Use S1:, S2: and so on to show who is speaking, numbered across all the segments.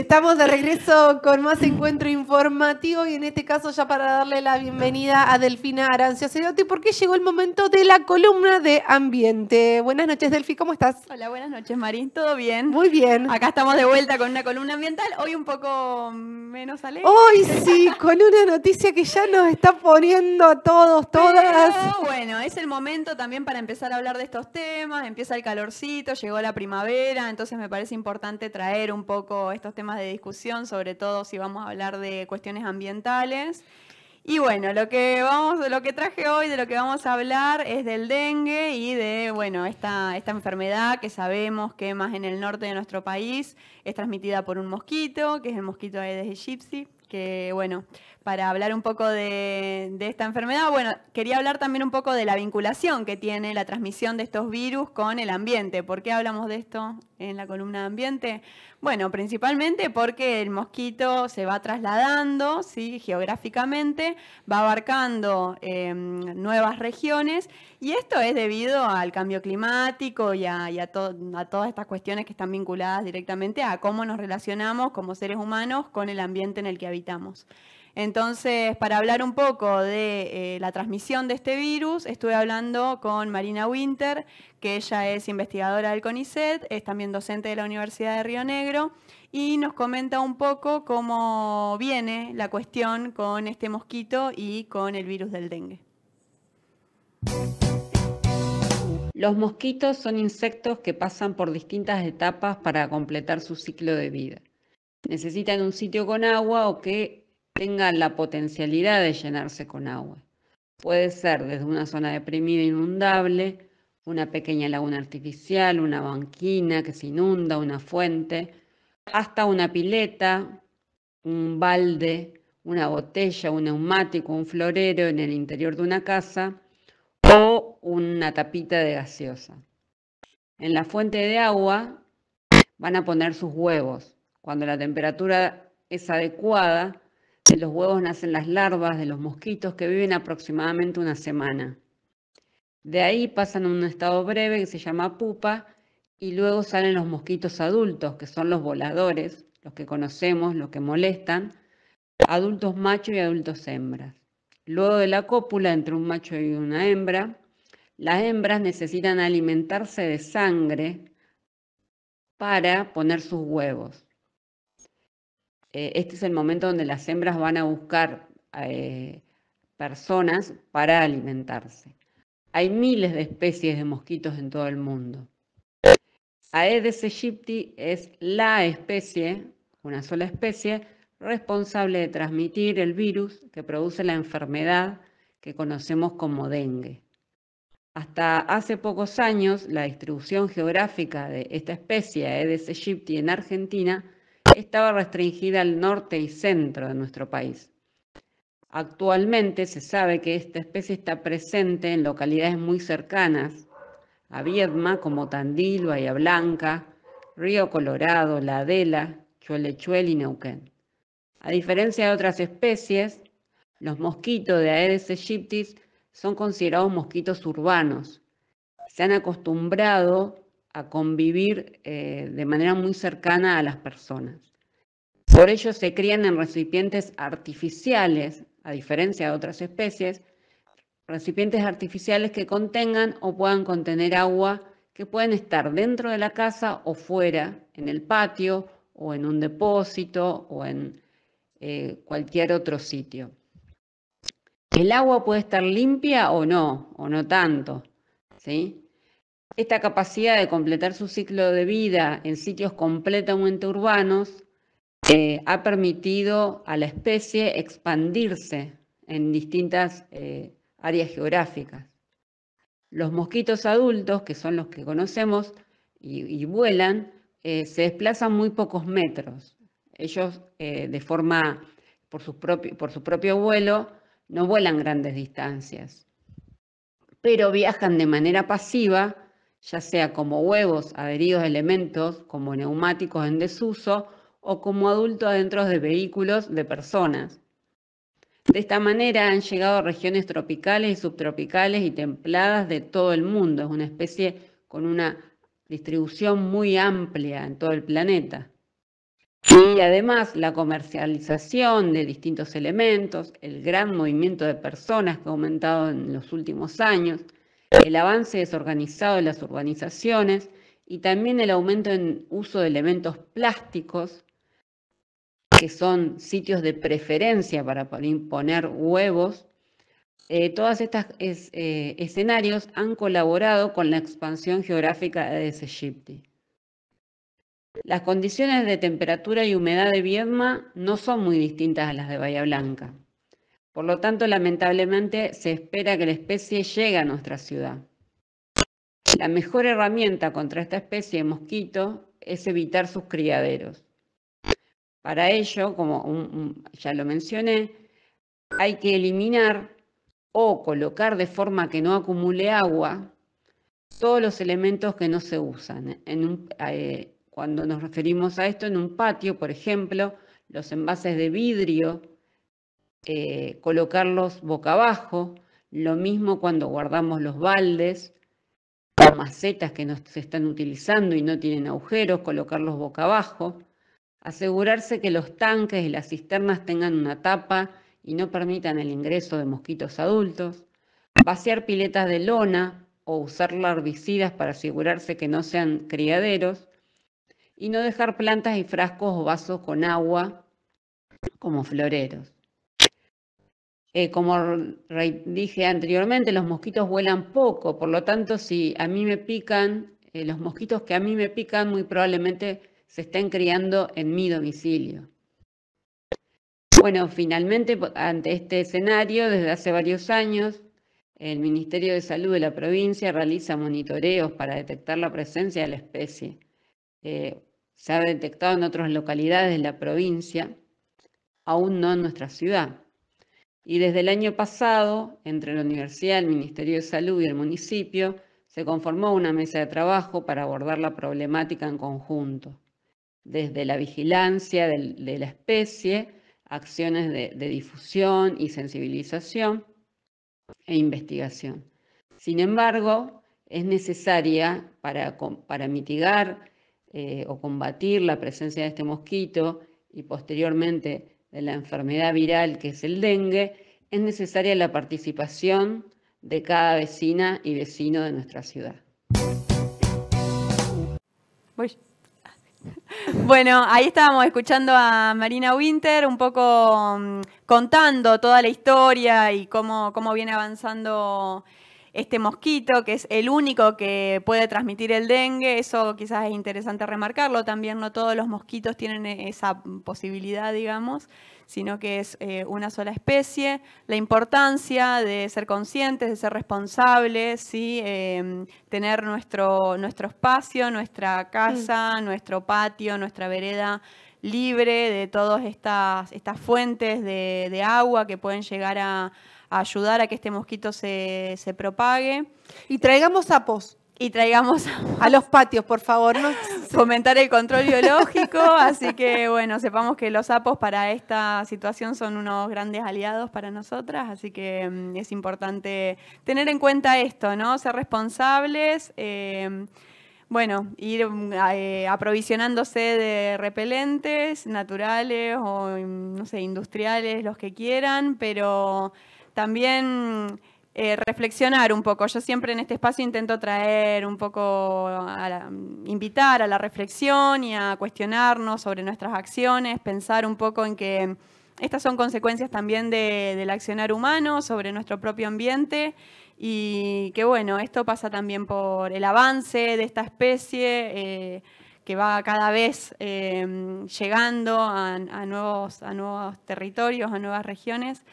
S1: estamos de regreso con más encuentro informativo y en este caso ya para darle la bienvenida a Delfina arancio Cedotti porque llegó el momento de la columna de ambiente. Buenas noches Delfi, ¿cómo estás? Hola, buenas noches Marín, ¿todo bien? Muy bien. Acá estamos de vuelta con una columna ambiental, hoy un poco menos alegre. Hoy sí, con una noticia que ya nos está poniendo a todos, todas. bueno, es el momento también para empezar a hablar de estos temas, empieza el calorcito, llegó la primavera, entonces me parece importante traer un poco estos temas de discusión, sobre todo si vamos a hablar de cuestiones ambientales. Y bueno, lo que vamos, lo que traje hoy, de lo que vamos a hablar es del dengue y de bueno, esta, esta enfermedad que sabemos que más en el norte de nuestro país es transmitida por un mosquito, que es el mosquito Aedes aegypti, que bueno, para hablar un poco de, esta enfermedad. Bueno, quería hablar también un poco de la vinculación que tiene la transmisión de estos virus con el ambiente. ¿Por qué hablamos de esto en la columna de ambiente? Bueno, principalmente porque el mosquito se va trasladando geográficamente, va abarcando em, nuevas regiones y esto es debido al cambio climático y, a todas estas cuestiones que están vinculadas directamente a cómo nos relacionamos como seres humanos con el ambiente en el que habitamos. Entonces, para hablar un poco de eh, la transmisión de este virus, estuve hablando con Marina Winter, que ella es investigadora del CONICET, es también docente de la Universidad de Río Negro, y nos comenta un poco cómo viene la cuestión con este mosquito y con el virus del dengue.
S2: Los mosquitos son insectos que pasan por distintas etapas para completar su ciclo de vida. Necesitan un sitio con agua o que tenga la potencialidad de llenarse con agua. Puede ser desde una zona deprimida e inundable, una pequeña laguna artificial, una banquina que se inunda, una fuente, hasta una pileta, un balde, una botella, un neumático, un florero en el interior de una casa o una tapita de gaseosa. En la fuente de agua van a poner sus huevos. Cuando la temperatura es adecuada, de los huevos nacen las larvas de los mosquitos que viven aproximadamente una semana. De ahí pasan a un estado breve que se llama pupa y luego salen los mosquitos adultos, que son los voladores, los que conocemos, los que molestan, adultos machos y adultos hembras. Luego de la cópula entre un macho y una hembra, las hembras necesitan alimentarse de sangre para poner sus huevos. Eh, este es el momento donde las hembras van a buscar eh, personas para alimentarse. Hay miles de especies de mosquitos en todo el mundo. Aedes aegypti es la especie, una sola especie, responsable de transmitir el virus que produce la enfermedad que conocemos como dengue. Hasta hace pocos años, la distribución geográfica de esta especie, Aedes aegypti, en Argentina, estaba restringida al norte y centro de nuestro país. Actualmente se sabe que esta especie está presente en localidades muy cercanas a Viedma, como Tandil, Bahía Blanca, Río Colorado, La Adela, Chuelechuel y Neuquén. A diferencia de otras especies, los mosquitos de Aedes aegyptis son considerados mosquitos urbanos. Se han acostumbrado a convivir eh, de manera muy cercana a las personas. Por ello se crían en recipientes artificiales, a diferencia de otras especies, recipientes artificiales que contengan o puedan contener agua que pueden estar dentro de la casa o fuera, en el patio o en un depósito o en eh, cualquier otro sitio. El agua puede estar limpia o no, o no tanto, ¿sí? Esta capacidad de completar su ciclo de vida en sitios completamente urbanos eh, ha permitido a la especie expandirse en distintas eh, áreas geográficas. Los mosquitos adultos, que son los que conocemos y, vuelan, eh, se desplazan muy pocos metros. Ellos, de forma, por su, propio, por su propio vuelo, no vuelan grandes distancias, pero viajan de manera pasiva ya sea como huevos adheridos a elementos, como neumáticos en desuso o como adultos adentro de vehículos de personas. De esta manera han llegado a regiones tropicales y subtropicales y templadas de todo el mundo. Es una especie con una distribución muy amplia en todo el planeta. Y además la comercialización de distintos elementos, el gran movimiento de personas que ha aumentado en los últimos años, el avance desorganizado de las urbanizaciones y también el aumento en uso de elementos plásticos, que son sitios de preferencia para poner huevos, eh, todos estos eh, escenarios han colaborado con la expansión geográfica de Sejipti. Las condiciones de temperatura y humedad de Viedma no son muy distintas a las de Bahía Blanca. Por lo tanto, lamentablemente, se espera que la especie llegue a nuestra ciudad. La mejor herramienta contra esta especie de mosquito es evitar sus criaderos. Para ello, como ya lo mencioné, hay que eliminar o colocar de forma que no acumule agua todos los elementos que no se usan. Eh, cuando nos referimos a esto, en un patio, por ejemplo, los envases de vidrio, eh, colocarlos boca abajo, lo mismo cuando guardamos los baldes las macetas que nos se están utilizando y no tienen agujeros, colocarlos boca abajo, asegurarse que los tanques y las cisternas tengan una tapa y no permitan el ingreso de mosquitos adultos, vaciar piletas de lona o usar larvicidas para asegurarse que no sean criaderos, y no dejar plantas y frascos o vasos con agua como floreros. Eh, como dije anteriormente, los mosquitos vuelan poco, por lo tanto, si a mí me pican, eh, los mosquitos que a mí me pican muy probablemente se estén criando en mi domicilio. Bueno, finalmente, ante este escenario, desde hace varios años, el Ministerio de Salud de la provincia realiza monitoreos para detectar la presencia de la especie. Eh, se ha detectado en otras localidades de la provincia, aún no en nuestra ciudad. Y desde el año pasado, entre la universidad, el Ministerio de Salud y el municipio, se conformó una mesa de trabajo para abordar la problemática en conjunto, desde la vigilancia de, la especie, acciones de, difusión y sensibilización e investigación. Sin embargo, es necesaria para, mitigar eh, o combatir la presencia de este mosquito y posteriormente de la enfermedad viral que es el dengue, es necesaria la participación de cada vecina y vecino de nuestra ciudad. Bueno,
S1: ahí estábamos escuchando a Marina Winter un poco mm, contando toda la historia y cómo, cómo viene avanzando este mosquito, que es el único que puede transmitir el dengue. Eso quizás es interesante remarcarlo. También no todos los mosquitos tienen e-, esa posibilidad, digamos, sino que es eh, una sola especie. La importancia de ser conscientes, de ser responsables, ¿sí? Em, tener nuestro, nuestro espacio, nuestra casa, mm. nuestro patio, nuestra vereda libre de todas estas, estas fuentes de agua que pueden llegar a ayudar a que este mosquito se, propague. Y traigamos sapos. Y traigamos a los patios, por favor. Fomentar el control biológico, así que bueno, sepamos que los sapos para esta situación son unos grandes aliados para nosotras, así que mm, es importante tener en cuenta esto, ¿no? Ser responsables. Eh, bueno, ir mm, eh, aprovisionándose de repelentes naturales o, mm, no sé, industriales, los que quieran, pero también eh, reflexionar un poco. Yo siempre en este espacio intento traer un poco, a invitar a la reflexión y a cuestionarnos sobre nuestras acciones, pensar un poco en que estas son consecuencias también del accionar humano sobre nuestro propio ambiente y que bueno, esto pasa también por el avance de esta especie. Eh, que va cada vez eh, llegando a nuevos territorios, a nuevas regiones.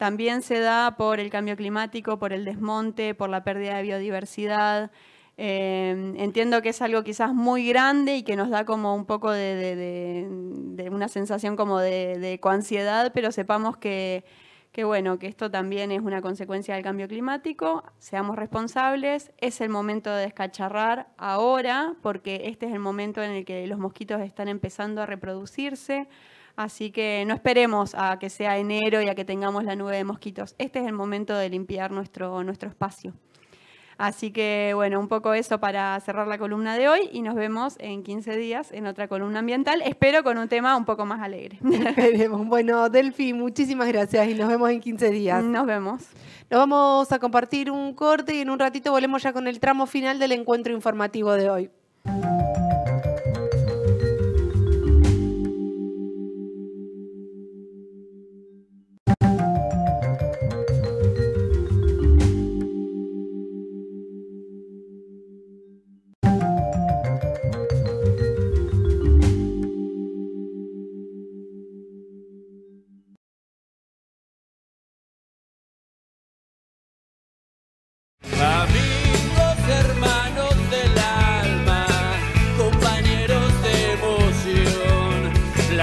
S1: También se da por el cambio climático, por el desmonte, por la pérdida de biodiversidad. Eh, entiendo que es algo quizás muy grande y que nos da como un poco de, de una sensación como de, coansiedad, pero sepamos que que bueno, que esto también es una consecuencia del cambio climático, seamos responsables, es el momento de descacharrar ahora, porque este es el momento en el que los mosquitos están empezando a reproducirse, así que no esperemos a que sea enero y a que tengamos la nube de mosquitos, este es el momento de limpiar nuestro, nuestro espacio. Así que, bueno, un poco eso para cerrar la columna de hoy y nos vemos en 15 días en otra columna ambiental, espero con un tema un poco más alegre. Esperemos. Bueno, Delphi, muchísimas gracias y nos vemos en 15 días. Nos vemos. Nos vamos a compartir un corte y en un ratito volvemos ya con el tramo final del encuentro informativo de hoy.